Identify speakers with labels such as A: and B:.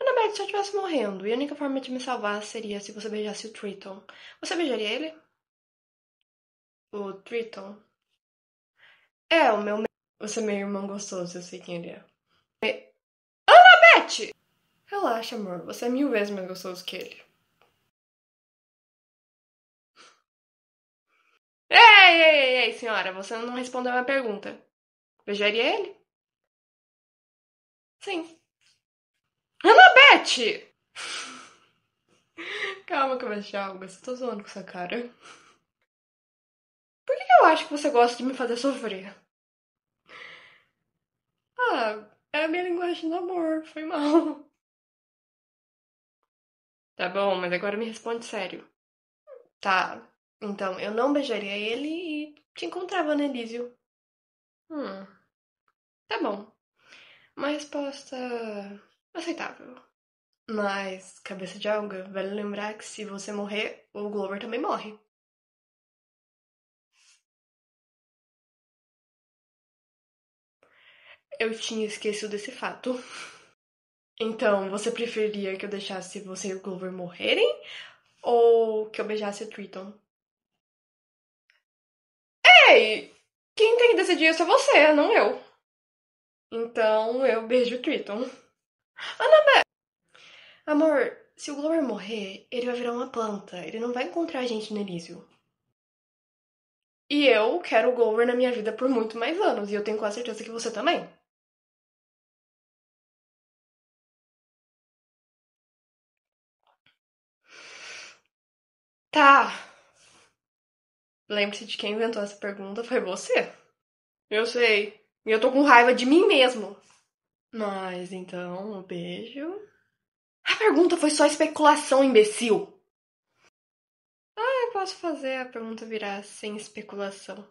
A: Ana se eu estivesse morrendo e a única forma de me salvar seria se você beijasse o Triton, você beijaria ele? O Triton? É, o meu. Você é meu irmão gostoso, eu sei quem ele é. Me... É, Ana Relaxa, amor, você é mil vezes mais gostoso que ele.
B: Ei, ei, ei, senhora, você não respondeu a minha pergunta. Beijaria ele? Sim.
A: Anabete! Calma que eu vou deixar algo, eu tô zoando com essa cara. Por que eu acho que você gosta de me fazer sofrer?
B: Ah, é a minha linguagem do amor, foi mal. Tá bom, mas agora me responde sério. Tá, então eu não beijaria ele e te encontrava no né, Elísio.
A: Hum, tá bom. Uma resposta aceitável.
B: Mas, cabeça de alga, vale lembrar que se você morrer, o Glover também morre. Eu tinha esquecido desse fato. Então,
A: você preferia que eu deixasse você e o Glover morrerem? Ou que eu beijasse o
B: Triton? Ei! Quem tem que decidir isso é você, não eu. Então, eu beijo o Triton. Annabeth!
A: Amor, se o Glover morrer, ele vai virar uma planta. Ele não vai encontrar a
B: gente no Elísio. E eu quero o Glover na minha vida por muito mais anos. E eu tenho quase certeza que você também. Tá. Lembre-se de quem inventou essa pergunta foi você. Eu
A: sei. E eu tô com raiva de mim mesmo. Mas então, um beijo. A pergunta foi só especulação, imbecil! Ah,
B: eu posso fazer a pergunta virar sem especulação.